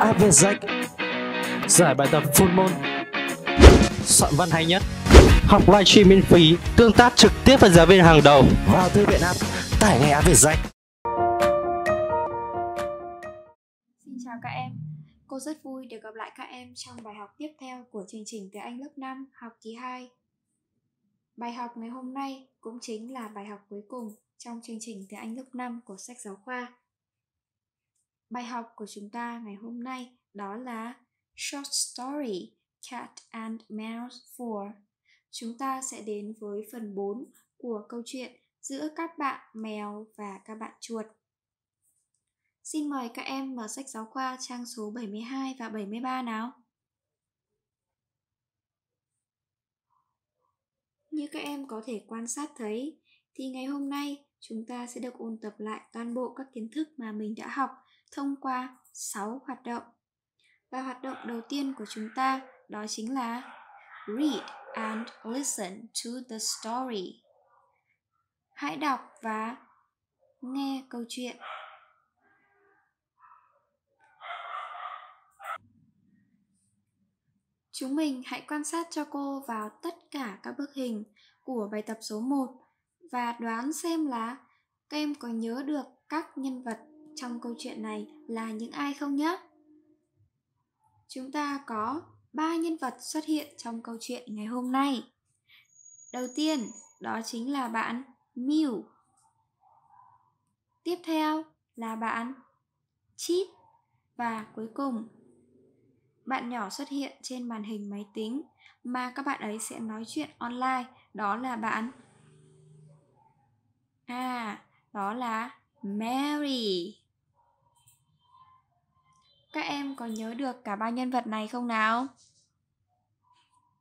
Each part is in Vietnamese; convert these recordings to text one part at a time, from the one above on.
Avezak Giải bài tập full môn Soạn văn hay nhất Học livestream miễn phí Tương tác trực tiếp với giáo viên hàng đầu Vào thư viện app Tải ngay Avezak Xin chào các em Cô rất vui được gặp lại các em trong bài học tiếp theo của chương trình tiếng Anh lớp 5 học kỳ 2 Bài học ngày hôm nay cũng chính là bài học cuối cùng trong chương trình tiếng Anh lớp 5 của sách giáo khoa Bài học của chúng ta ngày hôm nay đó là Short Story Cat and Mouse 4. Chúng ta sẽ đến với phần 4 của câu chuyện giữa các bạn mèo và các bạn chuột. Xin mời các em mở sách giáo khoa trang số 72 và 73 nào. Như các em có thể quan sát thấy, thì ngày hôm nay chúng ta sẽ được ôn tập lại toàn bộ các kiến thức mà mình đã học thông qua 6 hoạt động. Và hoạt động đầu tiên của chúng ta đó chính là read and listen to the story. Hãy đọc và nghe câu chuyện. Chúng mình hãy quan sát cho cô vào tất cả các bức hình của bài tập số 1 và đoán xem là các em có nhớ được các nhân vật trong câu chuyện này là những ai không nhé? Chúng ta có ba nhân vật xuất hiện trong câu chuyện ngày hôm nay. Đầu tiên, đó chính là bạn Mew. Tiếp theo là bạn Chip và cuối cùng bạn nhỏ xuất hiện trên màn hình máy tính mà các bạn ấy sẽ nói chuyện online, đó là bạn À, đó là Mary. Các em có nhớ được cả ba nhân vật này không nào?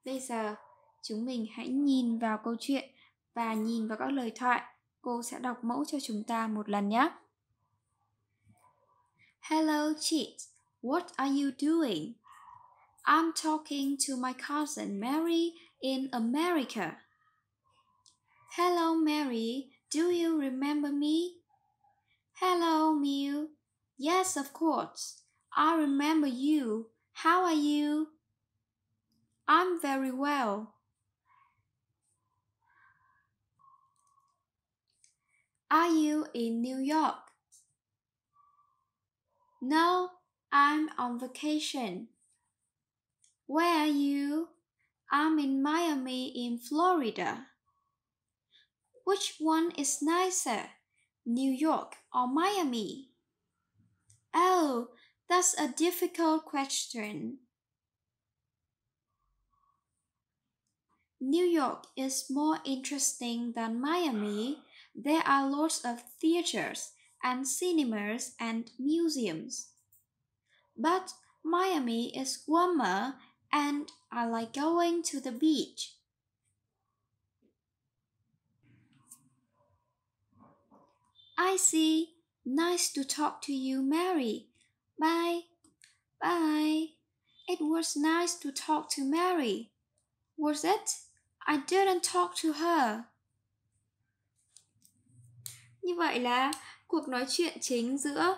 Bây giờ, chúng mình hãy nhìn vào câu chuyện và nhìn vào các lời thoại. Cô sẽ đọc mẫu cho chúng ta một lần nhé. Hello, Chit. What are you doing? I'm talking to my cousin Mary in America. Hello, Mary. Do you remember me? Hello, Mew. Yes, of course. I remember you. How are you? I'm very well. Are you in New York? No, I'm on vacation. Where are you? I'm in Miami in Florida. Which one is nicer, New York or Miami? us a difficult question. New York is more interesting than Miami. There are lots of theaters and cinemas and museums. But Miami is warmer and I like going to the beach. I see. Nice to talk to you, Mary. Bye. Bye. It was nice to talk to Mary. Was it? I didn't talk to her. Như vậy là cuộc nói chuyện chính giữa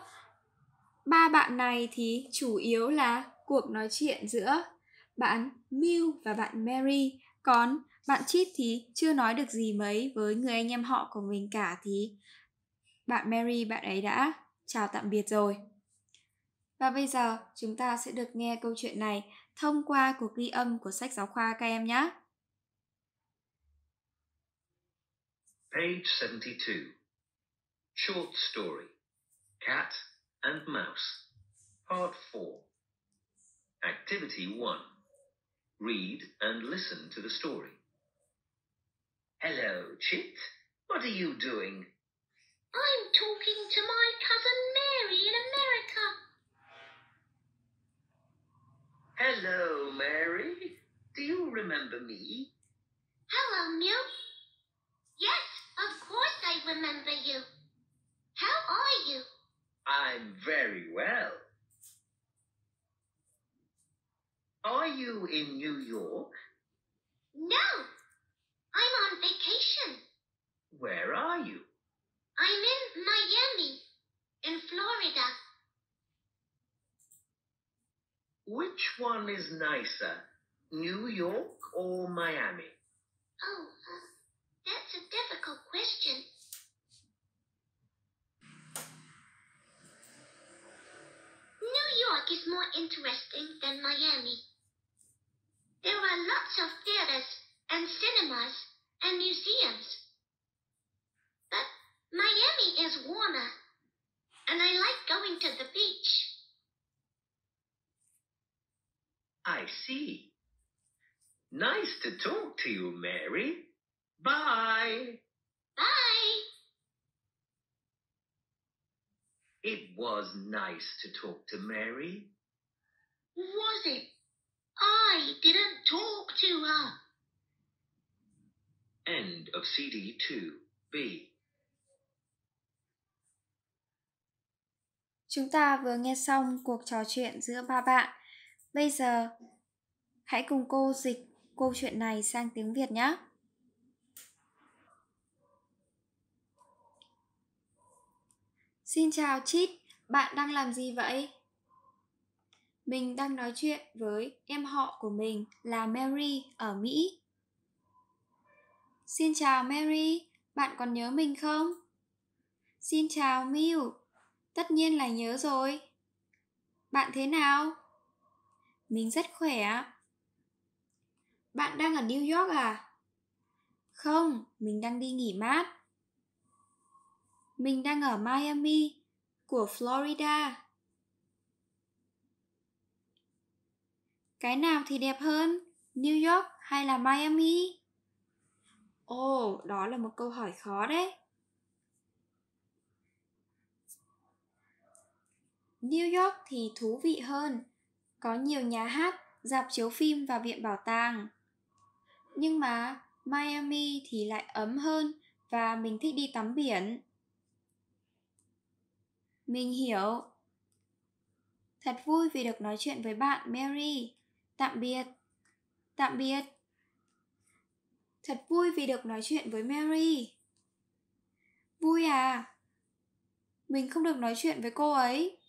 ba bạn này thì chủ yếu là cuộc nói chuyện giữa bạn Mew và bạn Mary. Còn bạn Chit thì chưa nói được gì mấy với người anh em họ của mình cả thì bạn Mary bạn ấy đã chào tạm biệt rồi. Và bây giờ chúng ta sẽ được nghe câu chuyện này thông qua cuộc ghi âm của sách giáo khoa các em nhé. Page 72 Short Story Cat and Mouse Part 4 Activity 1 Read and listen to the story. Hello, Chit. What are you doing? I'm talking to my cousin Mary. Hello, Mary. Do you remember me? Hello, Mew. Yes, of course I remember you. How are you? I'm very well. Are you in New York? No, I'm on vacation. Where are you? I'm in Miami, in Florida. Which one is nicer, New York or Miami? Oh, uh, that's a difficult question. New York is more interesting than Miami. There are lots of theaters and cinemas and museums. But Miami is warmer, and I like going to the beach. I see. Nice to talk to you, Mary. Bye. Bye. It was nice to talk to Mary. Was it? I didn't talk to her. End of CD 2B. Chúng ta vừa nghe xong cuộc trò chuyện giữa ba bạn Bây giờ, hãy cùng cô dịch câu chuyện này sang tiếng Việt nhé. Xin chào Chit, bạn đang làm gì vậy? Mình đang nói chuyện với em họ của mình là Mary ở Mỹ. Xin chào Mary, bạn còn nhớ mình không? Xin chào Mew, tất nhiên là nhớ rồi. Bạn thế nào? Mình rất khỏe. Bạn đang ở New York à? Không, mình đang đi nghỉ mát. Mình đang ở Miami của Florida. Cái nào thì đẹp hơn, New York hay là Miami? Ồ, oh, đó là một câu hỏi khó đấy. New York thì thú vị hơn có nhiều nhà hát, dạp chiếu phim và viện bảo tàng. Nhưng mà Miami thì lại ấm hơn và mình thích đi tắm biển. Mình hiểu. Thật vui vì được nói chuyện với bạn Mary. Tạm biệt. Tạm biệt. Thật vui vì được nói chuyện với Mary. Vui à? Mình không được nói chuyện với cô ấy.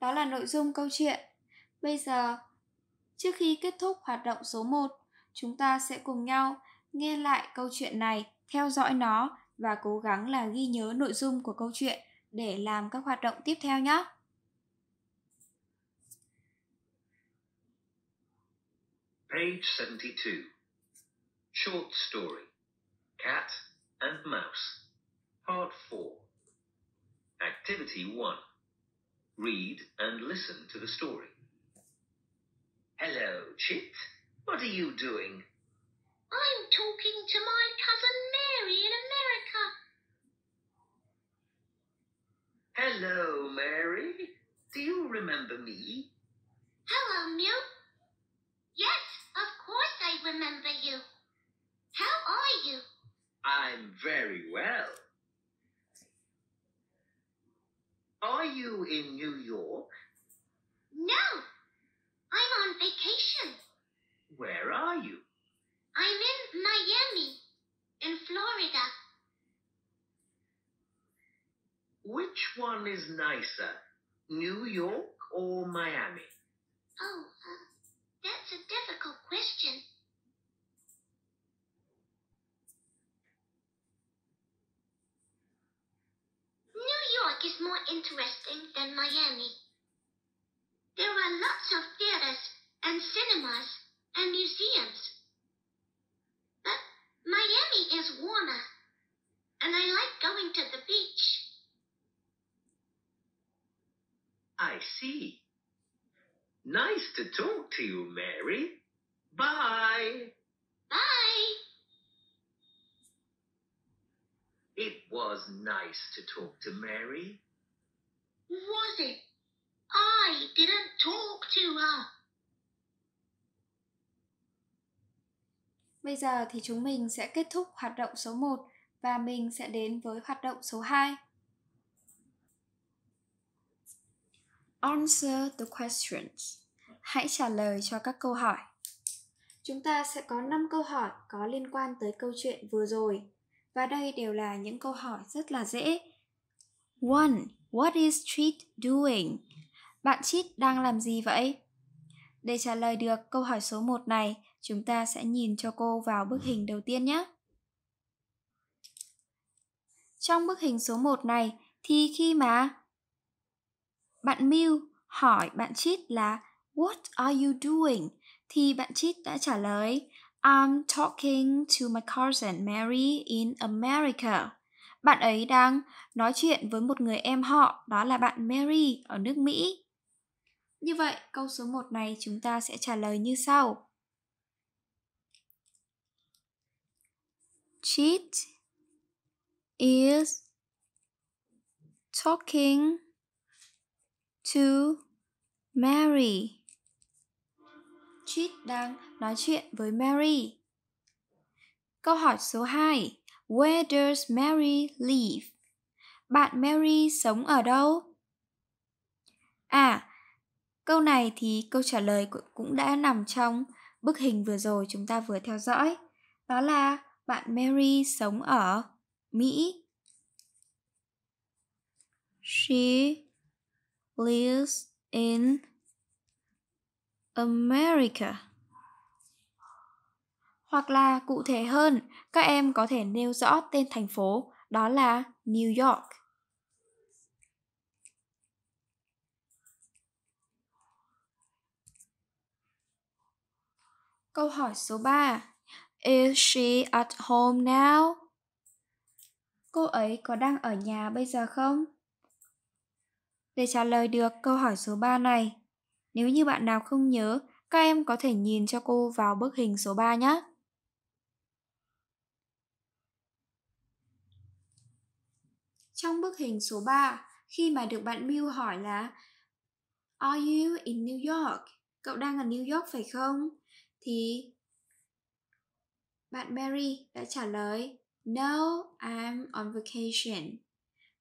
Đó là nội dung câu chuyện. Bây giờ, trước khi kết thúc hoạt động số 1, chúng ta sẽ cùng nhau nghe lại câu chuyện này, theo dõi nó và cố gắng là ghi nhớ nội dung của câu chuyện để làm các hoạt động tiếp theo nhé. Page 72 Short Story Cat and Mouse Part 4 Activity 1 read, and listen to the story. Hello, Chit. What are you doing? I'm talking to my cousin Mary in America. Hello, Mary. Do you remember me? Hello, Mew. Yes, of course I remember you. How are you? I'm very well. Are you in New York? No, I'm on vacation. Where are you? I'm in Miami, in Florida. Which one is nicer, New York or Miami? Oh, uh, that's a difficult question. York is more interesting than Miami. There are lots of theaters and cinemas and museums. But Miami is warmer, and I like going to the beach. I see. Nice to talk to you, Mary. Bye. Bye. It was nice to talk to Mary. Was it? I didn't talk to her. Bây giờ thì chúng mình sẽ kết thúc hoạt động số 1 và mình sẽ đến với hoạt động số 2. Answer the questions. Hãy trả lời cho các câu hỏi. Chúng ta sẽ có 5 câu hỏi có liên quan tới câu chuyện vừa rồi. Và đây đều là những câu hỏi rất là dễ. One, what is Treat doing? Bạn cheat đang làm gì vậy? Để trả lời được câu hỏi số 1 này, chúng ta sẽ nhìn cho cô vào bức hình đầu tiên nhé. Trong bức hình số 1 này thì khi mà bạn Mew hỏi bạn cheat là What are you doing? thì bạn cheat đã trả lời I'm talking to my cousin Mary in America. Bạn ấy đang nói chuyện với một người em họ, đó là bạn Mary ở nước Mỹ. Như vậy, câu số 1 này chúng ta sẽ trả lời như sau. Cheat is talking to Mary. Cheat đang nói chuyện với Mary. Câu hỏi số 2. Where does Mary live? Bạn Mary sống ở đâu? À, câu này thì câu trả lời cũng đã nằm trong bức hình vừa rồi chúng ta vừa theo dõi. Đó là bạn Mary sống ở Mỹ. She lives in America. Hoặc là cụ thể hơn, các em có thể nêu rõ tên thành phố, đó là New York. Câu hỏi số 3. Is she at home now? Cô ấy có đang ở nhà bây giờ không? Để trả lời được câu hỏi số 3 này, nếu như bạn nào không nhớ, các em có thể nhìn cho cô vào bức hình số 3 nhé. Trong bức hình số 3, khi mà được bạn Miu hỏi là Are you in New York? Cậu đang ở New York phải không? Thì bạn Mary đã trả lời No, I'm on vacation.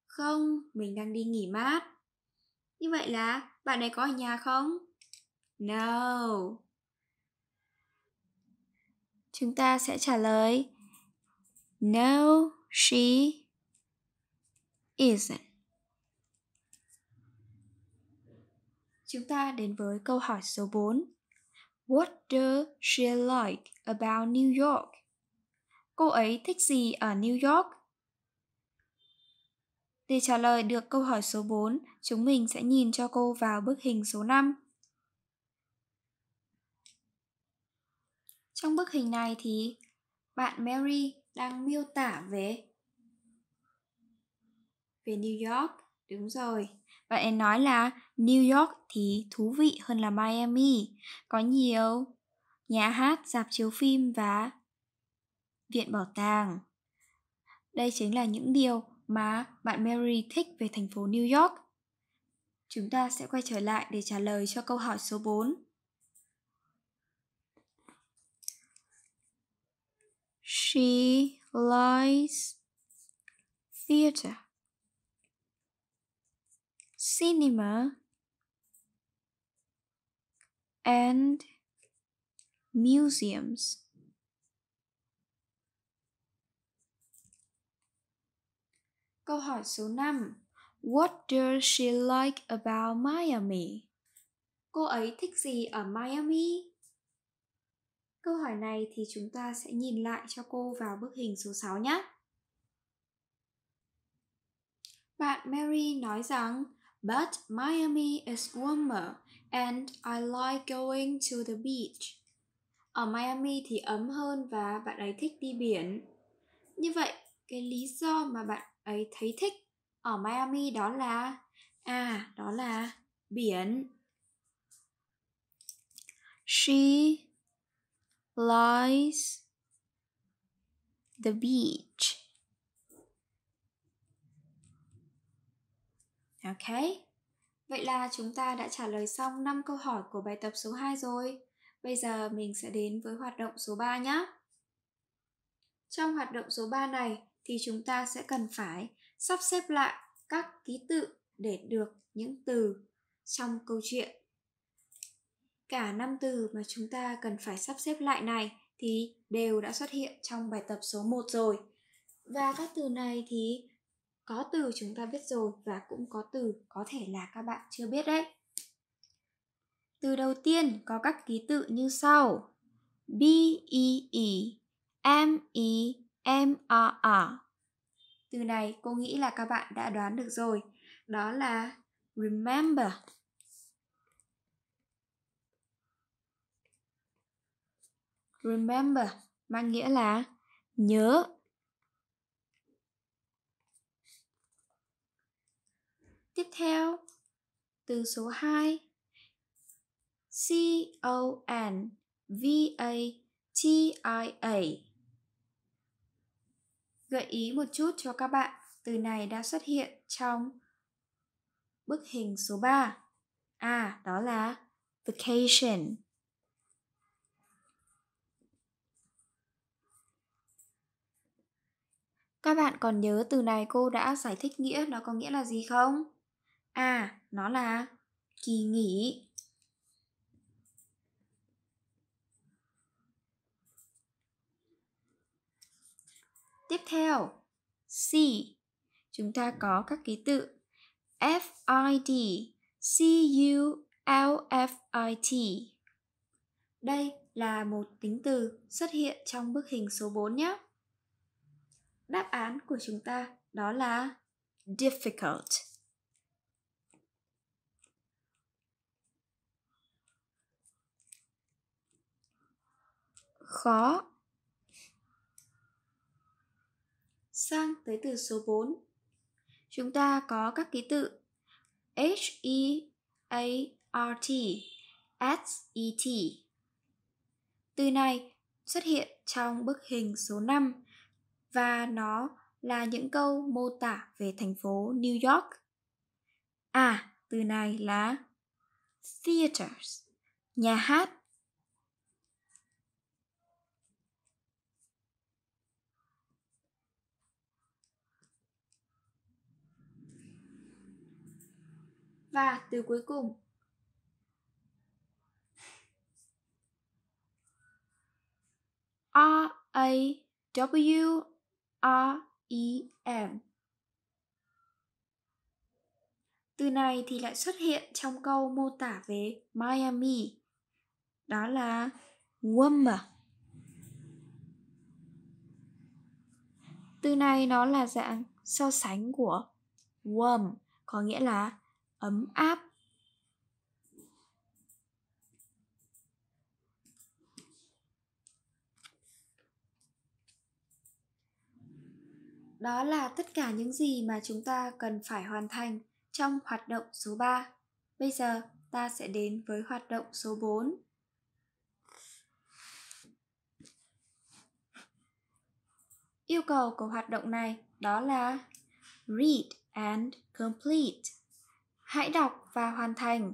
Không, mình đang đi nghỉ mát. Như vậy là bạn ấy có ở nhà không? No. Chúng ta sẽ trả lời No, she isn't. Chúng ta đến với câu hỏi số 4. What does she like about New York? Cô ấy thích gì ở New York? Để trả lời được câu hỏi số 4, chúng mình sẽ nhìn cho cô vào bức hình số 5. Trong bức hình này thì bạn Mary đang miêu tả về về New York. Đúng rồi. Bạn ấy nói là New York thì thú vị hơn là Miami. Có nhiều nhà hát, dạp chiếu phim và viện bảo tàng. Đây chính là những điều mà bạn Mary thích về thành phố New York. Chúng ta sẽ quay trở lại để trả lời cho câu hỏi số 4. She likes theater cinema and museums. Câu hỏi số 5. What does she like about Miami? Cô ấy thích gì ở Miami? Câu hỏi này thì chúng ta sẽ nhìn lại cho cô vào bức hình số 6 nhé. Bạn Mary nói rằng but Miami is warmer and I like going to the beach. Ở Miami thì ấm hơn và bạn ấy thích đi biển. Như vậy, cái lý do mà bạn ấy thấy thích ở Miami đó là à đó là biển. She likes the beach. Ok. Vậy là chúng ta đã trả lời xong 5 câu hỏi của bài tập số 2 rồi. Bây giờ mình sẽ đến với hoạt động số 3 nhé. Trong hoạt động số 3 này thì chúng ta sẽ cần phải sắp xếp lại các ký tự để được những từ trong câu chuyện. Cả 5 từ mà chúng ta cần phải sắp xếp lại này thì đều đã xuất hiện trong bài tập số 1 rồi. Và các từ này thì có từ chúng ta biết rồi và cũng có từ có thể là các bạn chưa biết đấy từ đầu tiên có các ký tự như sau b e e m e m r r từ này cô nghĩ là các bạn đã đoán được rồi đó là remember remember mang nghĩa là nhớ Tiếp theo, từ số 2 C O N V A T I A. Gợi ý một chút cho các bạn, từ này đã xuất hiện trong bức hình số 3. À, đó là vacation. Các bạn còn nhớ từ này cô đã giải thích nghĩa nó có nghĩa là gì không? À, nó là kỳ nghỉ. Tiếp theo, C. Chúng ta có các ký tự f f i d c u l i t Đây là một tính từ xuất hiện trong bức hình số 4 nhé. Đáp án của chúng ta đó là difficult. khó sang tới từ số 4 chúng ta có các ký tự h e a r t s e t từ này xuất hiện trong bức hình số 5 và nó là những câu mô tả về thành phố New York. À, từ này là theaters, nhà hát và từ cuối cùng R A W R E m Từ này thì lại xuất hiện trong câu mô tả về Miami. Đó là warmer. Từ này nó là dạng so sánh của warm có nghĩa là ấm áp Đó là tất cả những gì mà chúng ta cần phải hoàn thành trong hoạt động số 3. Bây giờ ta sẽ đến với hoạt động số 4. Yêu cầu của hoạt động này đó là read and complete. Hãy đọc và hoàn thành.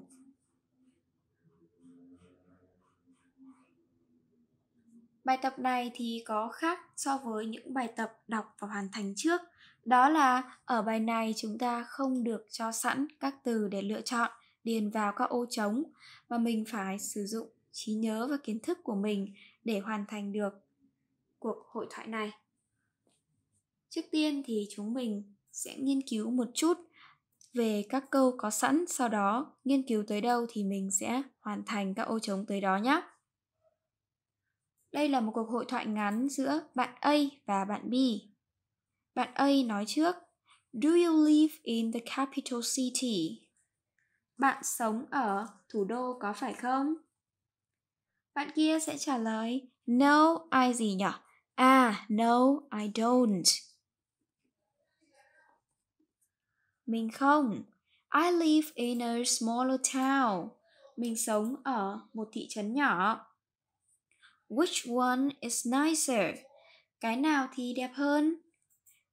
Bài tập này thì có khác so với những bài tập đọc và hoàn thành trước. Đó là ở bài này chúng ta không được cho sẵn các từ để lựa chọn, điền vào các ô trống mà mình phải sử dụng trí nhớ và kiến thức của mình để hoàn thành được cuộc hội thoại này. Trước tiên thì chúng mình sẽ nghiên cứu một chút về các câu có sẵn sau đó nghiên cứu tới đâu thì mình sẽ hoàn thành các ô trống tới đó nhé. Đây là một cuộc hội thoại ngắn giữa bạn A và bạn B. Bạn A nói trước Do you live in the capital city? Bạn sống ở thủ đô có phải không? Bạn kia sẽ trả lời No, I gì nhỉ? À, no, I don't. Mình không. I live in a smaller town. Mình sống ở một thị trấn nhỏ. Which one is nicer? Cái nào thì đẹp hơn?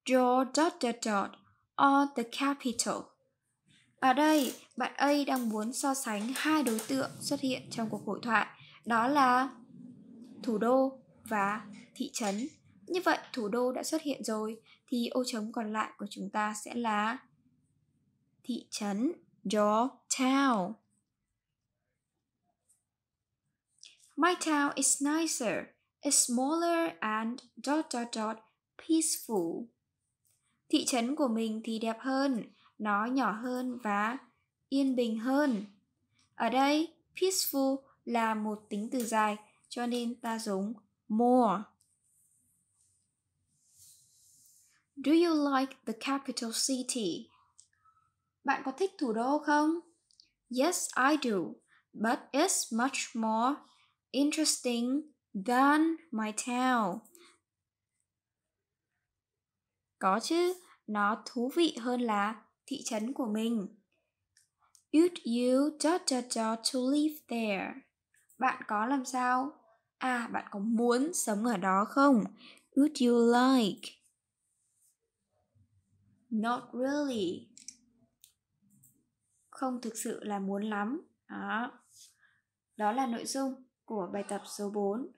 Draw dot dot dot or the capital. Ở đây, bạn A đang muốn so sánh hai đối tượng xuất hiện trong cuộc hội thoại, đó là thủ đô và thị trấn. Như vậy, thủ đô đã xuất hiện rồi, thì ô trống còn lại của chúng ta sẽ là thị trấn Town. My town is nicer, is smaller and dot dot dot peaceful. Thị trấn của mình thì đẹp hơn, nó nhỏ hơn và yên bình hơn. Ở đây, peaceful là một tính từ dài, cho nên ta dùng more. Do you like the capital city? Bạn có thích thủ đô không? Yes, I do, but it's much more interesting than my town. Có chứ, nó thú vị hơn là thị trấn của mình. Would you dot dot dot to live there? Bạn có làm sao? À, bạn có muốn sống ở đó không? Would you like? Not really không thực sự là muốn lắm. Đó. Đó là nội dung của bài tập số 4.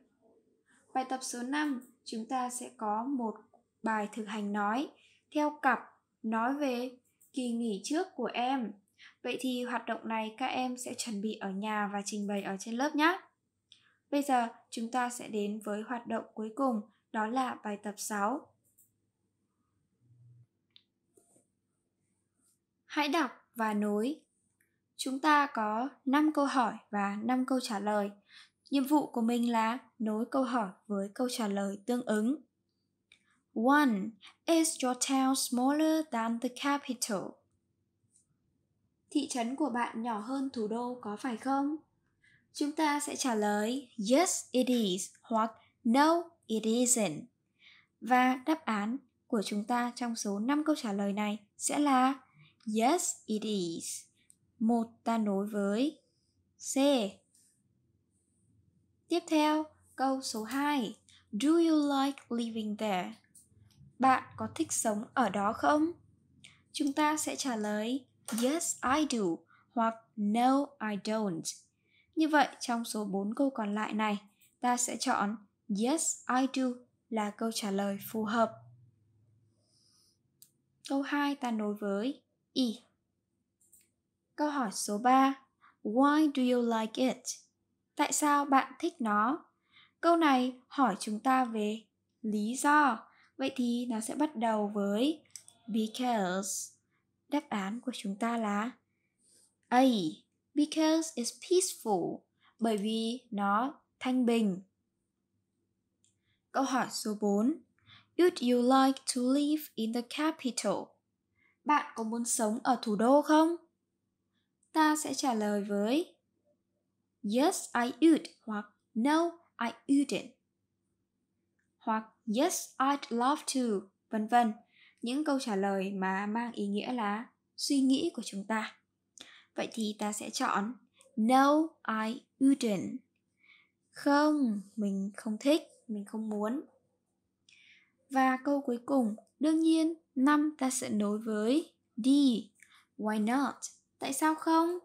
Bài tập số 5, chúng ta sẽ có một bài thực hành nói theo cặp nói về kỳ nghỉ trước của em. Vậy thì hoạt động này các em sẽ chuẩn bị ở nhà và trình bày ở trên lớp nhé. Bây giờ chúng ta sẽ đến với hoạt động cuối cùng, đó là bài tập 6. Hãy đọc và nối Chúng ta có 5 câu hỏi và 5 câu trả lời. Nhiệm vụ của mình là nối câu hỏi với câu trả lời tương ứng. 1. Is your town smaller than the capital? Thị trấn của bạn nhỏ hơn thủ đô có phải không? Chúng ta sẽ trả lời Yes, it is hoặc No, it isn't. Và đáp án của chúng ta trong số 5 câu trả lời này sẽ là Yes, it is. 1 ta nối với C. Tiếp theo, câu số 2. Do you like living there? Bạn có thích sống ở đó không? Chúng ta sẽ trả lời Yes, I do hoặc No, I don't. Như vậy, trong số 4 câu còn lại này, ta sẽ chọn Yes, I do là câu trả lời phù hợp. Câu 2 ta nối với I. Câu hỏi số 3. Why do you like it? Tại sao bạn thích nó? Câu này hỏi chúng ta về lý do. Vậy thì nó sẽ bắt đầu với because. Đáp án của chúng ta là A. Because it's peaceful. Bởi vì nó thanh bình. Câu hỏi số 4. Would you like to live in the capital? Bạn có muốn sống ở thủ đô không? ta sẽ trả lời với Yes, I would hoặc No, I wouldn't hoặc Yes, I'd love to, vân vân. Những câu trả lời mà mang ý nghĩa là suy nghĩ của chúng ta. Vậy thì ta sẽ chọn No, I wouldn't. Không, mình không thích, mình không muốn. Và câu cuối cùng, đương nhiên, năm ta sẽ nối với D. Why not? Tại sao không?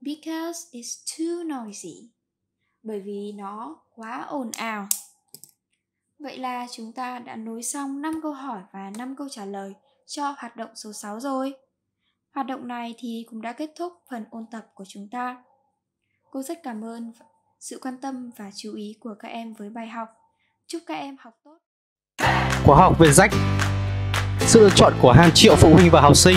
Because it's too noisy. Bởi vì nó quá ồn ào. Vậy là chúng ta đã nối xong 5 câu hỏi và 5 câu trả lời cho hoạt động số 6 rồi. Hoạt động này thì cũng đã kết thúc phần ôn tập của chúng ta. Cô rất cảm ơn sự quan tâm và chú ý của các em với bài học. Chúc các em học tốt. Khóa học về rách Sự lựa chọn của hàng triệu phụ huynh và học sinh